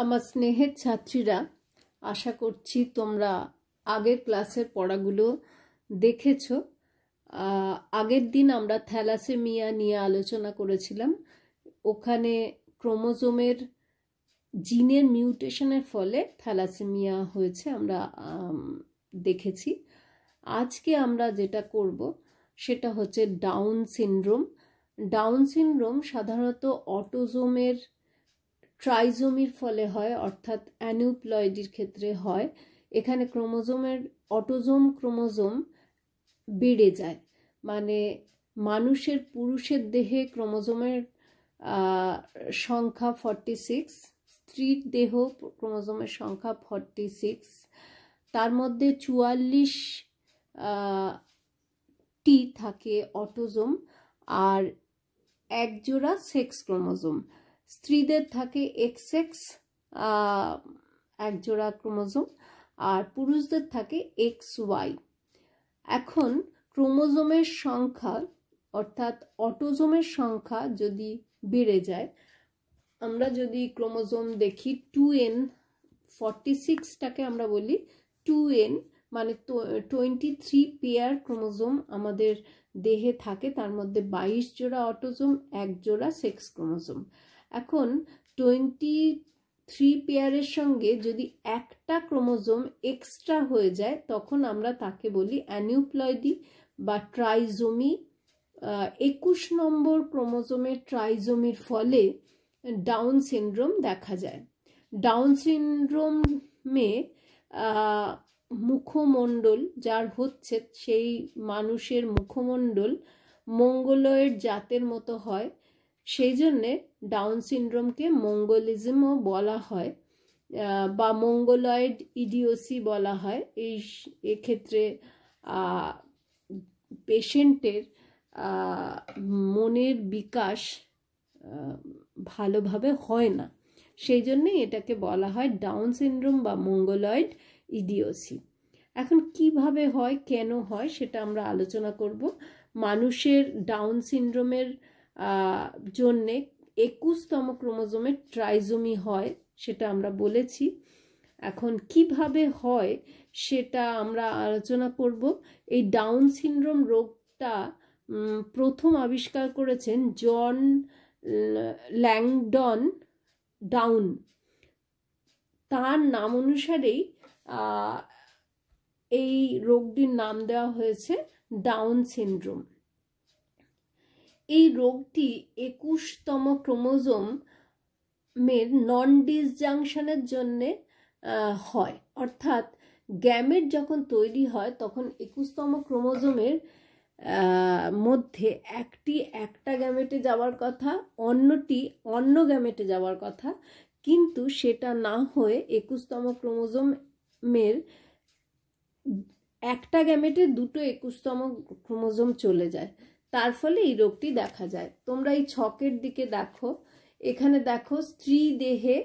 আমার স্নেহের ছাত্রীরা আশা করছি তোমরা আগের ক্লাসের পড়াগুলো দেখেছ আগের দিন আমরা থ্যালাসেমিয়া নিয়ে আলোচনা করেছিলাম ওখানে ক্রোমোজোমের জিনের মিউটেশনের ফলে থ্যালাসেমিয়া হয়েছে আমরা দেখেছি আজকে আমরা যেটা করব সেটা হচ্ছে ডাউন সিনড্রোম ডাউন সিনড্রোম সাধারণত অটোজোমের ট্রাইজোমির ফলে হয় অর্থাৎ অ্যানিউপ্লয়েডির ক্ষেত্রে হয় এখানে ক্রোমোজোমের অটোজোম ক্রোমোজোম বেড়ে যায় মানে মানুষের পুরুষের দেহে ক্রোমোজোমের সংখ্যা ফর্টি সিক্স স্ত্রীর দেহ ক্রোমোজোমের সংখ্যা ফর্টি সিক্স তার মধ্যে চুয়াল্লিশ টি থাকে অটোজোম আর একজোড়া সেক্স ক্রোমোজোম স্ত্রীদের থাকে এক্স এক্স এক জোড়া ক্রোমোজোম আর পুরুষদের থাকে এক্স ওয়াই এখন ক্রোমোজোমের সংখ্যা অর্থাৎ অটোজোমের সংখ্যা যদি বেড়ে যায় আমরা যদি ক্রোমোজোম দেখি টু এন ফর্টি সিক্সটাকে আমরা বলি টু এন মানে টোয়েন্টি থ্রি পেয়ার ক্রোমোজোম আমাদের দেহে থাকে তার মধ্যে বাইশ জোড়া অটোজোম এক জোড়া সেক্স ক্রোমোজোম এখন টোয়েন্টি থ্রি পেয়ারের সঙ্গে যদি একটা ক্রোমোজোম এক্সট্রা হয়ে যায় তখন আমরা তাকে বলি অ্যানিউপ্লয়ডি বা ট্রাইজোমি একুশ নম্বর ক্রোমোজোমের ট্রাইজোমির ফলে ডাউন সিন্ড্রোম দেখা যায় ডাউন সিন্ড্রোমে মুখমণ্ডল যার হচ্ছে সেই মানুষের মুখমণ্ডল মঙ্গলয়ের জাতের মতো হয় সেই জন্যে ডাউন সিনড্রোমকে মঙ্গোলিজমও বলা হয় বা মঙ্গোলয়েড ইডিওসি বলা হয় এই এক্ষেত্রে পেশেন্টের মনের বিকাশ ভালোভাবে হয় না সেই জন্যেই এটাকে বলা হয় ডাউন সিনড্রোম বা মঙ্গোলয়েড ইডিওসি এখন কিভাবে হয় কেন হয় সেটা আমরা আলোচনা করব মানুষের ডাউন সিনড্রোমের জন্যে একুশতম ক্রোমোজোমের ট্রাইজোমি হয় সেটা আমরা বলেছি এখন কিভাবে হয় সেটা আমরা আলোচনা করব এই ডাউন সিনড্রোম রোগটা প্রথম আবিষ্কার করেছেন জন ল্যাংডন ডাউন তার নাম অনুসারেই এই রোগটির নাম দেওয়া হয়েছে ডাউন সিনড্রোম এই রোগটি একুশতম ক্রোমোজোম মের নন ডিসজাংশনের জন্যে হয় অর্থাৎ গ্যামেট যখন তৈরি হয় তখন একুশতম ক্রোমোজোমের মধ্যে একটি একটা গ্যামেটে যাওয়ার কথা অন্যটি অন্য গ্যামেটে যাওয়ার কথা কিন্তু সেটা না হয়ে একুশতম ক্রোমোজোমের একটা গ্যামেটে দুটো একুশতম ক্রোমোজোম চলে যায় তার ফলে এই রোগটি দেখা যায় তোমরা এই ছকের দিকে দেখো এখানে দেখো স্ত্রী দেহে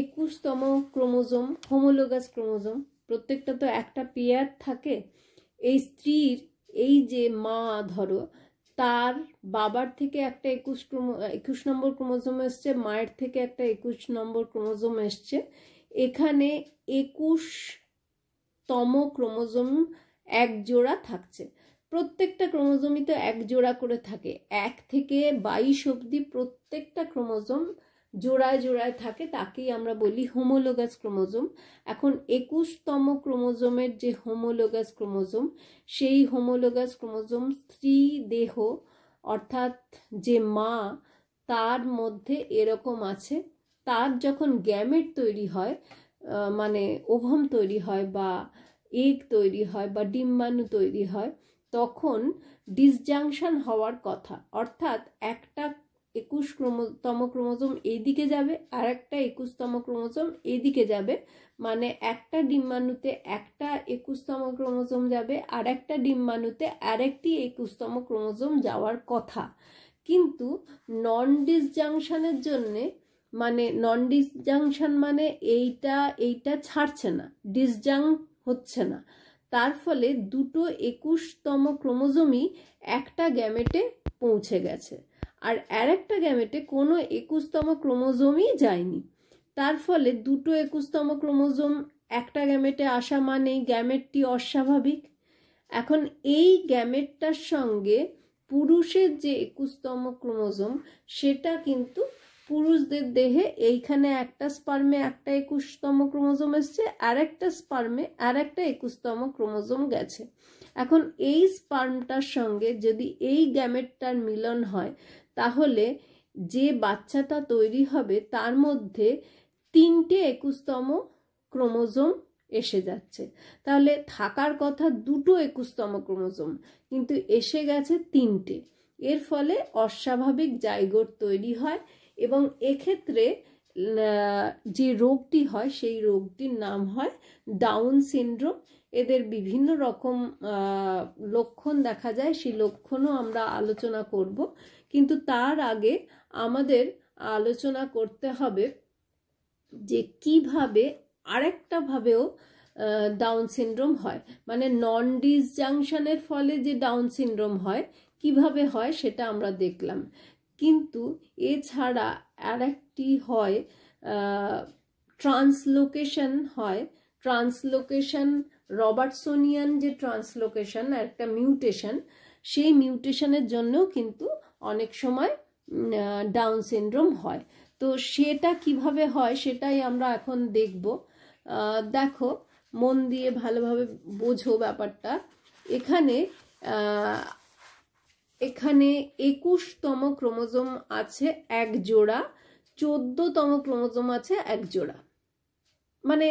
একুশতম ক্রোমোজোম হোমোলোগাস ক্রোমোজোম প্রত্যেকটা তো একটা পেয়ার থাকে এই স্ত্রীর এই যে মা ধরো তার বাবার থেকে একটা একুশ ক্রোমো একুশ নম্বর ক্রোমোজোম এসছে মায়ের থেকে একটা একুশ নম্বর ক্রোমোজোম এসছে এখানে একুশতম ক্রোমোজোম এক জোড়া থাকছে প্রত্যেকটা ক্রোমোজোমই তো এক জোড়া করে থাকে এক থেকে বাইশ অবধি প্রত্যেকটা ক্রোমোজোম জোড়ায় জোড়ায় থাকে তাকেই আমরা বলি হোমোলোগাস ক্রোমোজোম এখন একুশতম ক্রোমোজোমের যে হোমোলোগাস ক্রোমোজোম সেই হোমোলোগাস ক্রোমোজোম স্ত্রী দেহ অর্থাৎ যে মা তার মধ্যে এরকম আছে তার যখন গ্যামেট তৈরি হয় মানে ওভম তৈরি হয় বা এগ তৈরি হয় বা ডিম্বাণু তৈরি হয় তখন ডিসজাংশন হওয়ার কথা অর্থাৎ একটা একুশ ক্রমতম ক্রোমোজোম এইদিকে যাবে আর একটা একুশতম ক্রোমোজোম এইদিকে যাবে মানে একটা ডিম্বাণুতে একটা একুশতম ক্রোমোজোম যাবে আর একটা ডিম্বাণুতে আরেকটি একুশতম ক্রোমোজোম যাওয়ার কথা কিন্তু নন ডিসজাংশনের জন্যে মানে নন ডিসজাংশন মানে এইটা এইটা ছাড়ছে না ডিসজাং হচ্ছে না তার ফলে দুটো একুশতম ক্রোমোজোমই একটা গ্যামেটে পৌঁছে গেছে আর আর একটা গ্যামেটে কোনো একুশতম ক্রোমোজোমই যায়নি তার ফলে দুটো একুশতম ক্রোমোজোম একটা গ্যামেটে আসা মানে গ্যামেটটি অস্বাভাবিক এখন এই গ্যামেটটার সঙ্গে পুরুষের যে একুশতম ক্রোমোজোম সেটা কিন্তু পুরুষদের দেহে এইখানে একটা স্পার্মে একটা একুশতম ক্রোমোজোম এসছে আর একটা স্পার্মে আর একটা একুশতম ক্রোমোজোম গেছে এখন এই স্পার্মটার সঙ্গে যদি এই গ্যামেটটার মিলন হয় তাহলে যে বাচ্চাটা তৈরি হবে তার মধ্যে তিনটে একুশতম ক্রোমোজোম এসে যাচ্ছে তাহলে থাকার কথা দুটো একুশতম ক্রোমোজোম কিন্তু এসে গেছে তিনটে এর ফলে অস্বাভাবিক জাইগোট তৈরি হয় এবং এক্ষেত্রে যে রোগটি হয় সেই রোগটির নাম হয় ডাউন সিন্ড্রোম এদের বিভিন্ন রকম লক্ষণ দেখা যায় সেই লক্ষণও আমরা আলোচনা করব কিন্তু তার আগে আমাদের আলোচনা করতে হবে যে কিভাবে আরেকটাভাবেও ডাউন সিন্ড্রোম হয় মানে নন ডিসজাংশনের ফলে যে ডাউন সিন্ড্রোম হয় কিভাবে হয় সেটা আমরা দেখলাম কিন্তু এছাড়া আর একটি হয় ট্রান্সলোকেশন হয় ট্রান্সলোকেশন রবার্টসোনিয়ান যে ট্রান্সলোকেশন একটা মিউটেশন সেই মিউটেশনের জন্যও কিন্তু অনেক সময় ডাউন সিনড্রোম হয় তো সেটা কিভাবে হয় সেটাই আমরা এখন দেখব দেখো মন দিয়ে ভালোভাবে বোঝো ব্যাপারটা এখানে এখানে একুশতম ক্রোমোজোম আছে এক জোড়া চোদ্দতম ক্রোমোজোম আছে এক জোড়া মানে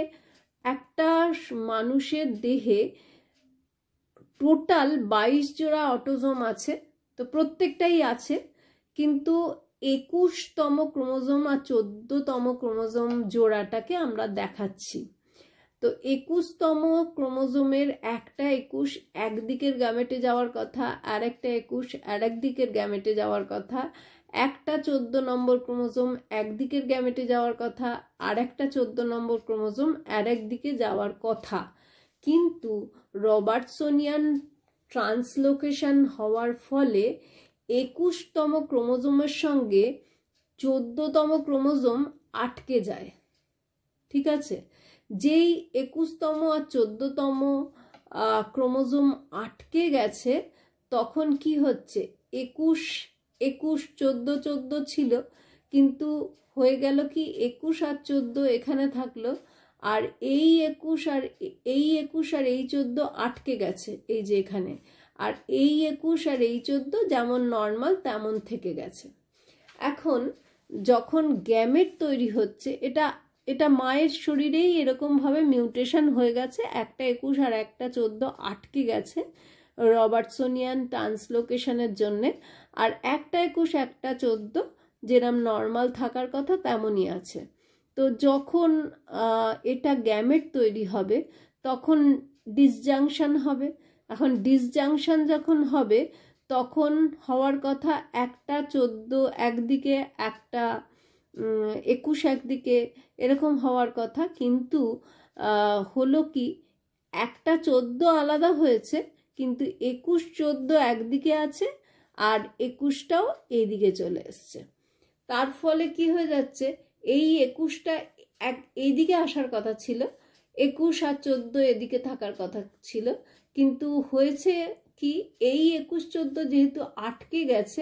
একটা মানুষের দেহে টোটাল বাইশ জোড়া অটোজোম আছে তো প্রত্যেকটাই আছে কিন্তু একুশতম ক্রোমোজোম আর চোদ্দতম ক্রোমোজোম জোড়াটাকে আমরা দেখাচ্ছি তো একুশতম ক্রোমোজোমের একটা একুশ একদিকের গ্যামেটে যাওয়ার কথা আর একটা একুশ আর একদিকের গ্যামেটে যাওয়ার কথা একটা চোদ্দ নম্বর ক্রোমোজোম একদিকের গ্যামেটে যাওয়ার কথা আর একটা চোদ্দ নম্বর ক্রোমোজোম আর একদিকে যাওয়ার কথা কিন্তু রবার্টসোনিয়ান ট্রান্সলোকেশন হওয়ার ফলে একুশতম ক্রোমোজোমের সঙ্গে চোদ্দতম ক্রোমোজোম আটকে যায় ঠিক আছে যেই একুশতম আর চোদ্দতম ক্রোমোজোম আটকে গেছে তখন কি হচ্ছে একুশ একুশ চোদ্দ চোদ্দ ছিল কিন্তু হয়ে গেল কি একুশ আর চোদ্দ এখানে থাকলো আর এই একুশ আর এই একুশ আর এই চোদ্দ আটকে গেছে এই যে এখানে আর এই একুশ আর এই চোদ্দ যেমন নর্মাল তেমন থেকে গেছে এখন যখন গ্যামেট তৈরি হচ্ছে এটা এটা মায়ের শরীরেই এরকমভাবে মিউটেশন হয়ে গেছে একটা একুশ আর একটা চোদ্দ আটকে গেছে রবার্টসোনিয়ান ট্রান্সলোকেশনের জন্যে আর একটা একুশ একটা চোদ্দ যেরম নর্মাল থাকার কথা তেমনই আছে তো যখন এটা গ্যামেট তৈরি হবে তখন ডিসজাংশন হবে এখন ডিসজাংশন যখন হবে তখন হওয়ার কথা একটা চোদ্দ একদিকে একটা একুশ একদিকে এরকম হওয়ার কথা কিন্তু হলো কি একটা চোদ্দ আলাদা হয়েছে কিন্তু একুশ চোদ্দ একদিকে আছে আর একুশটাও এইদিকে চলে এসছে তার ফলে কি হয়ে যাচ্ছে এই একুশটা এক এইদিকে আসার কথা ছিল একুশ আর চোদ্দ এদিকে থাকার কথা ছিল কিন্তু হয়েছে কি এই একুশ চোদ্দ যেহেতু আটকে গেছে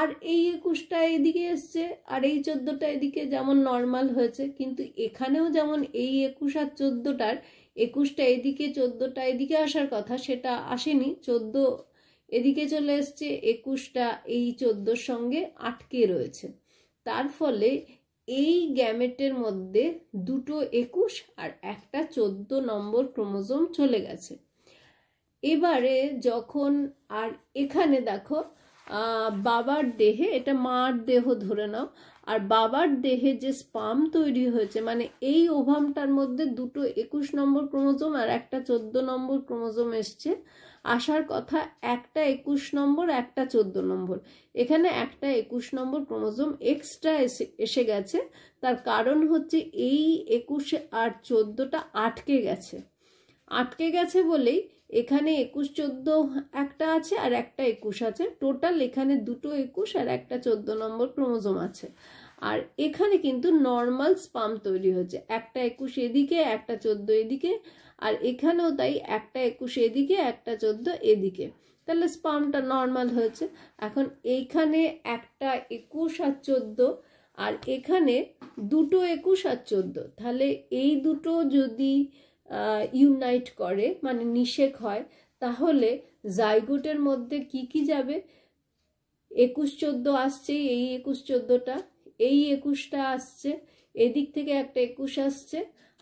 আর এই একুশটা এদিকে এসছে আর এই চোদ্দোটা এদিকে যেমন নর্মাল হয়েছে কিন্তু এখানেও যেমন এই একুশ আর চোদ্দোটার একুশটা এদিকে চোদ্দোটা এদিকে আসার কথা সেটা আসেনি চোদ্দ এদিকে চলে এসছে একুশটা এই চোদ্দোর সঙ্গে আটকে রয়েছে তার ফলে এই গ্যামেটের মধ্যে দুটো একুশ আর একটা চোদ্দ নম্বর ক্রোমোজোম চলে গেছে এবারে যখন আর এখানে দেখো বাবার দেহে এটা মার দেহ ধরে নাও আর বাবার দেহে যে স্পাম তৈরি হয়েছে মানে এই ওভামটার মধ্যে দুটো একুশ নম্বর ক্রোমোজোম আর একটা চোদ্দ নম্বর ক্রোমোজোম এসছে আসার কথা একটা একুশ নম্বর একটা চোদ্দ নম্বর এখানে একটা একুশ নম্বর ক্রোমোজোম এক্সট্রা এসে এসে গেছে তার কারণ হচ্ছে এই একুশে আর চোদ্দোটা আটকে গেছে আটকে গেছে বলেই এখানে একুশ চোদ্দ একটা আছে আর একটা একুশ আছে টোটাল এখানে দুটো একুশ আর একটা চোদ্দ নম্বর ক্রোমোজোম আছে আর এখানে কিন্তু নর্মাল স্পাম তৈরি হচ্ছে একটা একুশ এদিকে একটা চোদ্দ এদিকে আর এখানেও তাই একটা একুশ এদিকে একটা চোদ্দ এদিকে তাহলে স্পামটা নর্মাল হয়েছে এখন এইখানে একটা একুশ আর চোদ্দ আর এখানে দুটো একুশ আর চোদ্দ তাহলে এই দুটো যদি ইউনাইট করে মানে নিষেক হয় তাহলে জাইগোটের মধ্যে কি কি যাবে একুশ চোদ্দ আসছে এই একুশ চোদ্দটা এই একুশটা আসছে এদিক থেকে একটা একুশ আসছে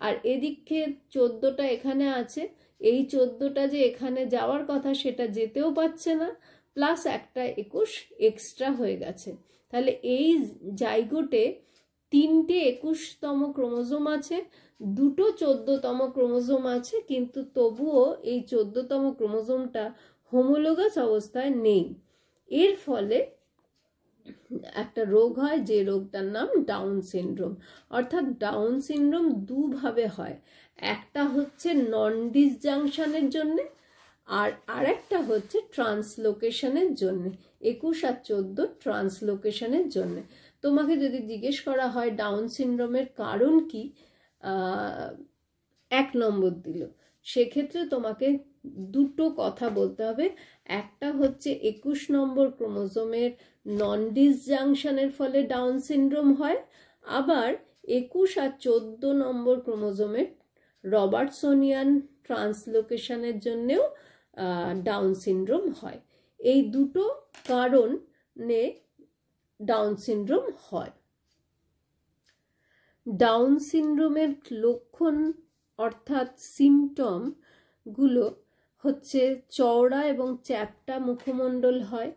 আর এদিক থেকে চোদ্দোটা এখানে আছে এই চোদ্দোটা যে এখানে যাওয়ার কথা সেটা যেতেও পাচ্ছে না প্লাস একটা একুশ এক্সট্রা হয়ে গেছে তাহলে এই জাইগোটে তিনটে একুশতম ক্রোমোজোম আছে দুটো চোদ্দতম ক্রোমোজোম আছে কিন্তু তবুও এই চোদ্দতম ক্রোমোজোমটা হোমোলোগাস অবস্থায় নেই এর ফলে একটা রোগ হয় যে রোগটার নাম ডাউন সিনড্রোম অর্থাৎ ডাউন সিনড্রোম দুভাবে হয় একটা হচ্ছে নন ডিসজাংশনের জন্যে আর আরেকটা হচ্ছে ট্রান্সলোকেশনের জন্য একুশ আর চোদ্দ ট্রান্সলোকেশনের জন্য তোমাকে যদি জিজ্ঞেস করা হয় ডাউন সিনড্রোমের কারণ কি এক নম্বর দিল সেক্ষেত্রে তোমাকে দুটো কথা বলতে হবে একটা হচ্ছে একুশ নম্বর ক্রোমোজোমের নন ডিসজাংশনের ফলে ডাউন সিন্ড্রোম হয় আবার একুশ আর চোদ্দ নম্বর ক্রোমোজোমের রবার্টসোনিয়ান ট্রান্সলোকেশনের জন্যেও ডাউন সিন্ড্রোম হয় এই দুটো কারণে ডাউন সিন্ড্রোম হয় ডাউন সিনড্রোমের লক্ষণ অর্থাৎ সিমটমগুলো হচ্ছে চওড়া এবং চ্যাপটা মুখমণ্ডল হয়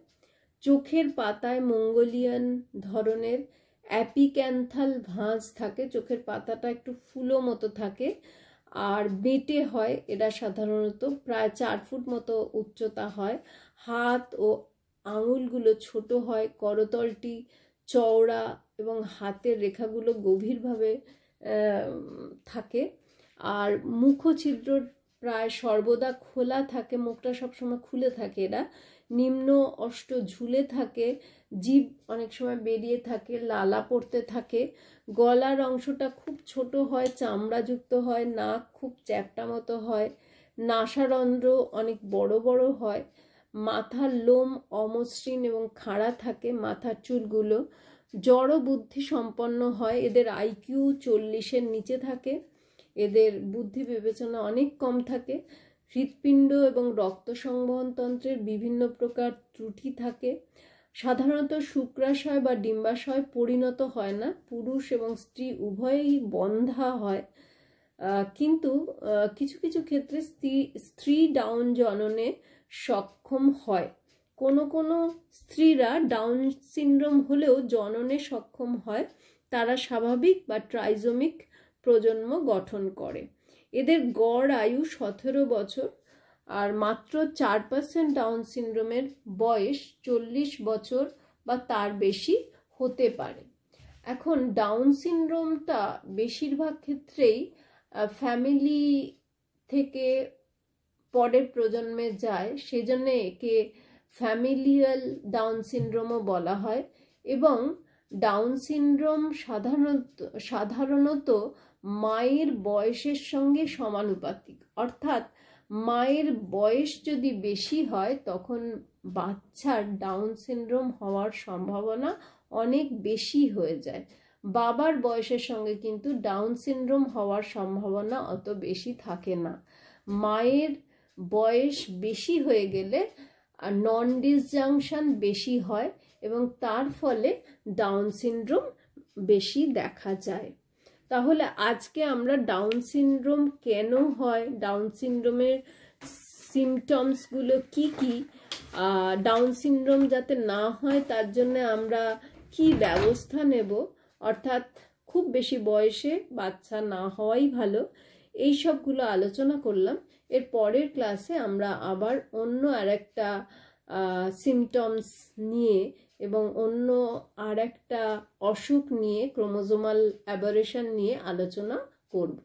চোখের পাতায় মঙ্গোলিয়ান ধরনের অ্যাপিক্যান্থাল ভাঁজ থাকে চোখের পাতাটা একটু ফুলো মতো থাকে আর বেটে হয় এটা সাধারণত প্রায় চার ফুট মতো উচ্চতা হয় হাত ও আঙুলগুলো ছোট হয় করতলটি চওড়া এবং হাতের রেখাগুলো গভীরভাবে থাকে আর মুখছিদ্র প্রায় সর্বদা খোলা থাকে মুখটা সবসময় খুলে থাকে এরা নিম্ন অষ্ট ঝুলে থাকে জীব অনেক সময় বেরিয়ে থাকে লালা পড়তে থাকে গলার অংশটা খুব ছোট হয় চামড়াযুক্ত হয় নাক খুব চ্যাপটা মতো হয় নাসারন্ধ্র অনেক বড় বড় হয় মাথার লোম অমসৃণ এবং খাড়া থাকে মাথার চুলগুলো জড় বুদ্ধি সম্পন্ন হয় এদের আইকিউ চল্লিশের নিচে থাকে এদের বুদ্ধি বিবেচনা অনেক কম থাকে হৃৎপিণ্ড এবং রক্ত সংবহনতন্ত্রের বিভিন্ন প্রকার ত্রুটি থাকে সাধারণত শুক্রাশয় বা ডিম্বাশয় পরিণত হয় না পুরুষ এবং স্ত্রী উভয়ই বন্ধা হয় কিন্তু কিছু কিছু ক্ষেত্রে স্ত্রী স্ত্রী ডাউন জননে সক্ষম হয় কোনো কোনো স্ত্রীরা ডাউন সিনড্রোম হলেও জননে সক্ষম হয় তারা স্বাভাবিক বা ট্রাইজোমিক প্রজন্ম গঠন করে এদের গড় আয়ু সতেরো বছর আর মাত্র চার পার্সেন্ট ডাউন সিনড্রোমের বয়স চল্লিশ বছর বা তার বেশি হতে পারে এখন ডাউন সিনড্রোমটা বেশিরভাগ ক্ষেত্রেই ফ্যামিলি থেকে পরের প্রজন্মে যায় সেজন্য একে ফ্যামিলিয়াল ডাউন সিনড্রোমও বলা হয় এবং ডাউন সিনড্রোম সাধারণত সাধারণত মায়ের বয়সের সঙ্গে সমানুপাতিক অর্থাৎ মায়ের বয়স যদি বেশি হয় তখন বাচ্চার ডাউন সিনড্রোম হওয়ার সম্ভাবনা অনেক বেশি হয়ে যায় বাবার বয়সের সঙ্গে কিন্তু ডাউন সিনড্রোম হওয়ার সম্ভাবনা অত বেশি থাকে না মায়ের বয়স বেশি হয়ে গেলে নন ডিসজাংশন বেশি হয় এবং তার ফলে ডাউন সিনড্রোম বেশি দেখা যায় তাহলে আজকে আমরা ডাউন সিনড্রোম কেন হয় ডাউন সিনড্রোমের সিমটমসগুলো কি কি ডাউন সিনড্রোম যাতে না হয় তার জন্য আমরা কি ব্যবস্থা নেব অর্থাৎ খুব বেশি বয়সে বাচ্চা না হওয়াই ভালো এই সবগুলো আলোচনা করলাম এর পরের ক্লাসে আমরা আবার অন্য আর একটা সিমটমস নিয়ে এবং অন্য আর একটা অসুখ নিয়ে ক্রোমোজোমাল অ্যাবারেশন নিয়ে আলোচনা করব